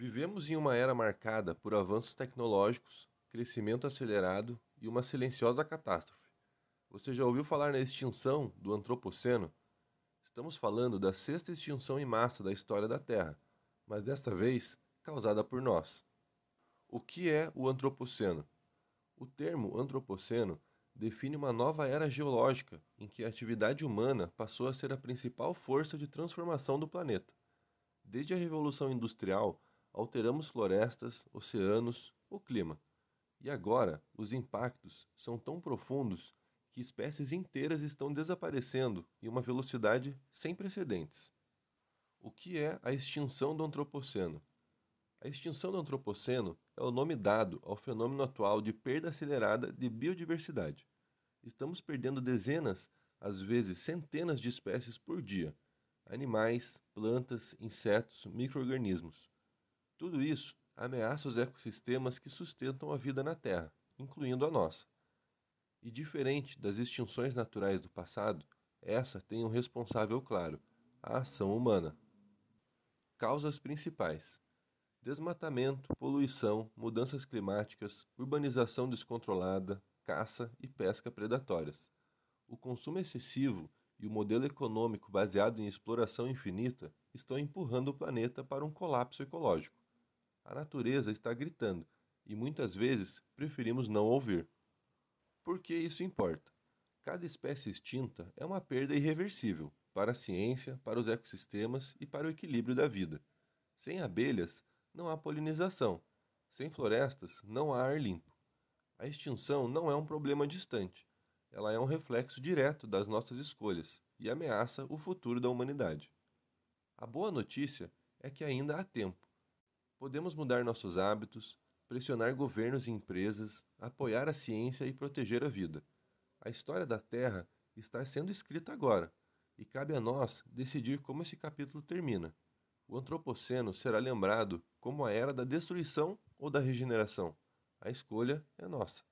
Vivemos em uma era marcada por avanços tecnológicos, crescimento acelerado e uma silenciosa catástrofe. Você já ouviu falar na extinção do Antropoceno? Estamos falando da sexta extinção em massa da história da Terra, mas desta vez causada por nós. O que é o Antropoceno? O termo Antropoceno define uma nova era geológica em que a atividade humana passou a ser a principal força de transformação do planeta. Desde a Revolução Industrial, alteramos florestas, oceanos, o clima. E agora, os impactos são tão profundos que espécies inteiras estão desaparecendo em uma velocidade sem precedentes. O que é a extinção do Antropoceno? A extinção do Antropoceno é o nome dado ao fenômeno atual de perda acelerada de biodiversidade. Estamos perdendo dezenas, às vezes centenas de espécies por dia: animais, plantas, insetos, micro-organismos. Tudo isso ameaça os ecossistemas que sustentam a vida na Terra, incluindo a nossa. E diferente das extinções naturais do passado, essa tem um responsável claro: a ação humana. Causas principais: desmatamento, poluição, mudanças climáticas, urbanização descontrolada, caça e pesca predatórias. O consumo excessivo e o modelo econômico baseado em exploração infinita estão empurrando o planeta para um colapso ecológico. A natureza está gritando e muitas vezes preferimos não ouvir. Por que isso importa? Cada espécie extinta é uma perda irreversível para a ciência, para os ecossistemas e para o equilíbrio da vida. Sem abelhas, não há polinização. Sem florestas, não há ar limpo. A extinção não é um problema distante. Ela é um reflexo direto das nossas escolhas e ameaça o futuro da humanidade. A boa notícia é que ainda há tempo. Podemos mudar nossos hábitos, pressionar governos e empresas, apoiar a ciência e proteger a vida. A história da Terra está sendo escrita agora, e cabe a nós decidir como esse capítulo termina. O Antropoceno será lembrado como a era da destruição ou da regeneração. A escolha é nossa.